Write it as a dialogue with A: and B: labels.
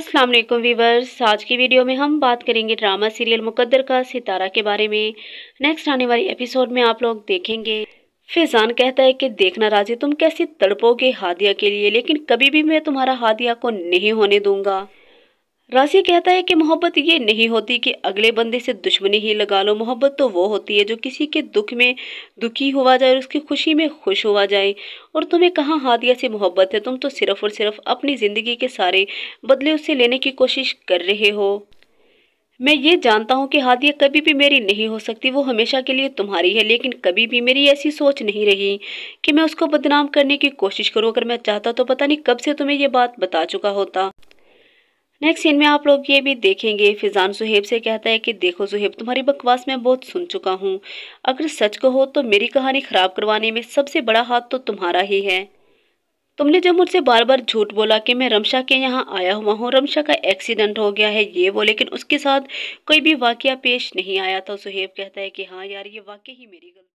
A: Aslam viewers आज की video में हम बात करेंगे ड्रामा सीरियल मुकद्दर का सितारा के बारे में नेक्स्ट आने वाली एपिसोड में आप लोग देखेंगे फिजान कहता है कि देखना राजी तुम कैसे तड़पोगे हादिया के लिए लेकिन कभी भी मैं तुम्हारा हादिया को नहीं होने दूंगा राशि कहता है कि मोहब्बत ये नहीं होती कि अगले बंदे से दुश्मनी ही लगा लो मोहब्बत तो वो होती है जो किसी के दुख में दुखी हुआ जाए और उसकी खुशी में खुश हुआ जाए और तुम्हें कहाँ हादिया से मोहब्बत है तुम तो सिर्फ और सिर्फ अपनी ज़िंदगी के सारे बदले उससे लेने की कोशिश कर रहे हो मैं ये जानता हूँ कि हादिया कभी भी मेरी नहीं हो सकती वो हमेशा के लिए तुम्हारी है लेकिन कभी भी मेरी ऐसी सोच नहीं रही कि मैं उसको बदनाम करने की कोशिश करूँ अगर मैं चाहता तो पता नहीं कब से तुम्हें यह बात बता चुका होता नेक्स्ट सीन में आप लोग ये भी देखेंगे फिजान सुहेब से कहता है कि देखो सुहेब तुम्हारी बकवास मैं बहुत सुन चुका हूँ अगर सच कहो तो मेरी कहानी ख़राब करवाने में सबसे बड़ा हाथ तो तुम्हारा ही है तुमने जब मुझसे बार बार झूठ बोला कि मैं रमशा के यहाँ आया हुआ हूँ रमशा का एक्सीडेंट हो गया है ये वो लेकिन उसके साथ कोई भी वाक्य पेश नहीं आया था सुहेब कहता है कि हाँ यार ये वाक्य ही मेरी गलती